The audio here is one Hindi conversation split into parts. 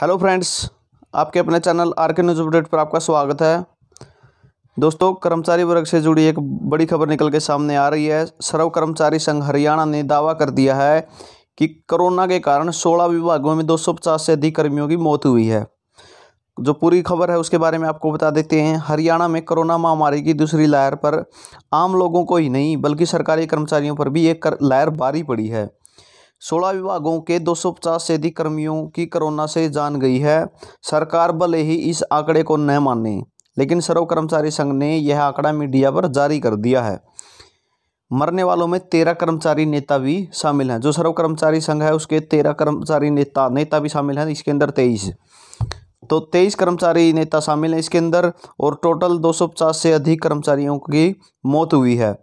हेलो फ्रेंड्स आपके अपने channel R K news update पर आपका स्वागत है दोस्तों कर्मचारी वर्ग से जुड़ी एक बड़ी खबर निकल के सामने आ रही है सर्व कर्मचारी संघ हरियाणा ने दावा कर दिया है कि कोरोना के कारण 16 विभागों में 250 से अधिक कर्मियों की मौत हुई है जो पूरी खबर है उसके बारे में आपको बता देते हैं हरियाणा में कोरोना महामारी की दूसरी लहर पर आम लोगों को ही नहीं बल्कि सरकारी कर्मचारियों पर भी एक लहर भारी पड़ी है सोलह विभागों के 250 से अधिक कर्मियों की कोरोना से जान गई है सरकार भले ही इस आंकड़े को न माने लेकिन सर्व कर्मचारी संघ ने यह आंकड़ा मीडिया पर जारी कर दिया है मरने वालों में तेरह कर्मचारी नेता भी शामिल हैं जो सर्व कर्मचारी संघ है उसके तेरह कर्मचारी नेता नेता भी शामिल हैं इसके अंदर तेईस तो तेईस कर्मचारी नेता शामिल हैं इसके अंदर और टोटल दो से अधिक कर्मचारियों की मौत हुई है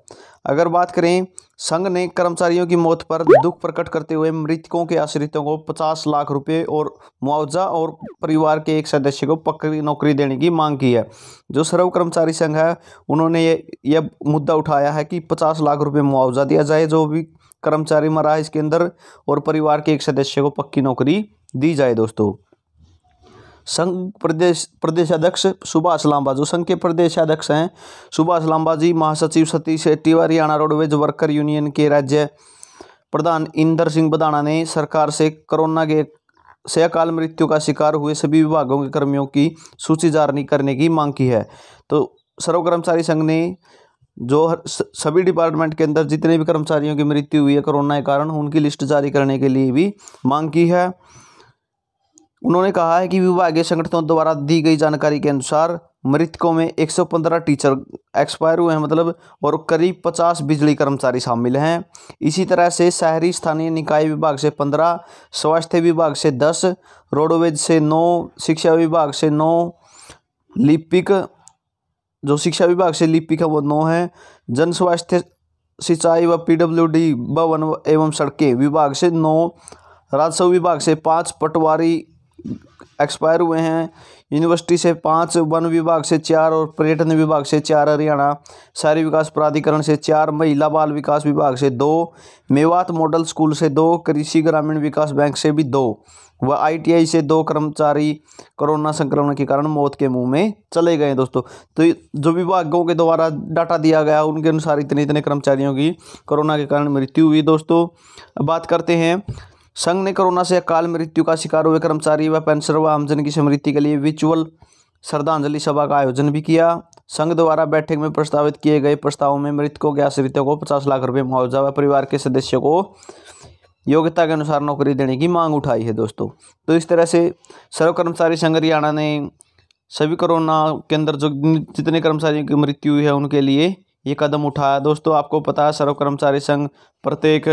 अगर बात करें संघ ने कर्मचारियों की मौत पर दुख प्रकट करते हुए मृतकों के आश्रितों को 50 लाख रुपए और मुआवजा और परिवार के एक सदस्य को पक्की नौकरी देने की मांग की है जो सर्व कर्मचारी संघ है उन्होंने ये यह मुद्दा उठाया है कि 50 लाख रुपए मुआवजा दिया जाए जो भी कर्मचारी मरा है इसके अंदर और परिवार के एक सदस्य को पक्की नौकरी दी जाए दोस्तों संघ प्रदेश प्रदेशाध्यक्ष सुभाष लांबा जो संघ के प्रदेशाध्यक्ष हैं सुभाष लांबा जी महासचिव सतीश शेट्टी व हरियाणा रोडवेज वर्कर यूनियन के राज्य प्रधान इंदर सिंह बदाना ने सरकार से कोरोना के से अकाल मृत्यु का शिकार हुए सभी विभागों के कर्मियों की सूची जारी करने की मांग की है तो सर्व कर्मचारी संघ ने जो सभी डिपार्टमेंट के अंदर जितने भी कर्मचारियों की मृत्यु हुई है कोरोना के कारण उनकी लिस्ट जारी करने के लिए भी मांग की है उन्होंने कहा है कि विभागीय संगठनों द्वारा दी गई जानकारी के अनुसार मृतकों में 115 टीचर एक्सपायर हुए हैं मतलब और करीब 50 बिजली कर्मचारी शामिल हैं इसी तरह से शहरी स्थानीय निकाय विभाग से 15 स्वास्थ्य विभाग से 10 रोडवेज से 9 शिक्षा विभाग से 9 लिपिक जो शिक्षा विभाग से लिपिक है वो नौ है जन स्वास्थ्य सिंचाई व पीडब्ल्यूडी भवन एवं सड़कें विभाग से नौ राजस्व विभाग से पाँच पटवारी एक्सपायर हुए हैं यूनिवर्सिटी से पाँच वन विभाग से चार और पर्यटन विभाग से चार हरियाणा शहरी विकास प्राधिकरण से चार महिला बाल विकास विभाग से दो मेवात मॉडल स्कूल से दो कृषि ग्रामीण विकास बैंक से भी दो व आईटीआई से दो कर्मचारी कोरोना संक्रमण के कारण मौत के मुंह में चले गए दोस्तों तो जो विभागों के द्वारा डाटा दिया गया उनके अनुसार इतने इतने कर्मचारियों की कोरोना के कारण मृत्यु हुई दोस्तों बात करते हैं संघ ने कोरोना से अकाल मृत्यु का शिकार हुए कर्मचारी व पेंशनर व आमजन की स्मृति के लिए विचुअल श्रद्धांजलि सभा का आयोजन भी किया संघ द्वारा बैठक में प्रस्तावित किए गए प्रस्तावों में मृतकों के आश्रितों को पचास लाख रुपये मुआवजा व परिवार के सदस्यों को योग्यता के अनुसार नौकरी देने की मांग उठाई है दोस्तों तो इस तरह से सर्व कर्मचारी संघ हरियाणा ने सभी कोरोना के अंदर जो जितने कर्मचारियों की मृत्यु हुई है उनके लिए ये कदम उठाया दोस्तों आपको पता है सर्व कर्मचारी संघ प्रत्येक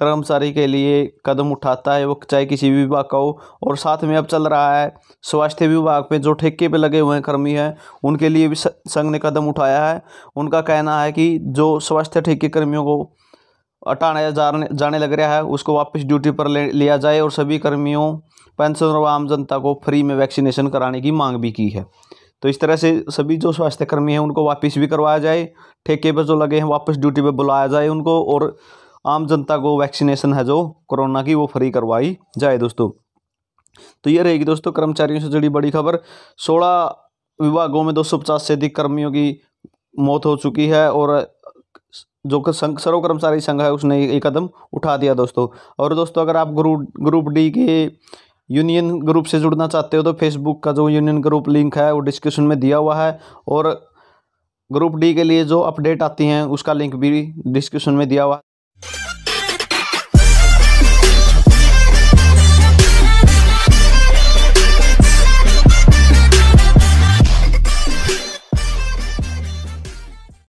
कर्मचारी के लिए कदम उठाता है वो चाहे किसी भी विभाग का हो और साथ में अब चल रहा है स्वास्थ्य विभाग पे जो ठेके पे लगे हुए हैं कर्मी हैं उनके लिए भी संघ ने कदम उठाया है उनका कहना है कि जो स्वास्थ्य ठेके कर्मियों को हटाने जाने जाने लग रहा है उसको वापस ड्यूटी पर ले लिया जाए और सभी कर्मियों पेंशन और आम जनता को फ्री में वैक्सीनेशन कराने की मांग भी की है तो इस तरह से सभी जो स्वास्थ्यकर्मी हैं उनको वापस भी करवाया जाए ठेके पर जो लगे हैं वापस ड्यूटी पर बुलाया जाए उनको और आम जनता को वैक्सीनेशन है जो कोरोना की वो फ्री करवाई जाए दोस्तों तो ये रहेगी दोस्तों कर्मचारियों से जुड़ी बड़ी खबर सोलह विभागों में पचास से अधिक कर्मियों की मौत हो चुकी है और जो संघ सर्व कर्मचारी संघ है उसने एक कदम उठा दिया दोस्तों और दोस्तों अगर आप ग्रुप ग्रुप डी के यूनियन ग्रुप से जुड़ना चाहते हो तो फेसबुक का जो यूनियन ग्रुप लिंक है वो डिस्क्रिप्शन में दिया हुआ है और ग्रुप डी के लिए जो अपडेट आती हैं उसका लिंक भी डिस्क्रिप्शन में दिया हुआ है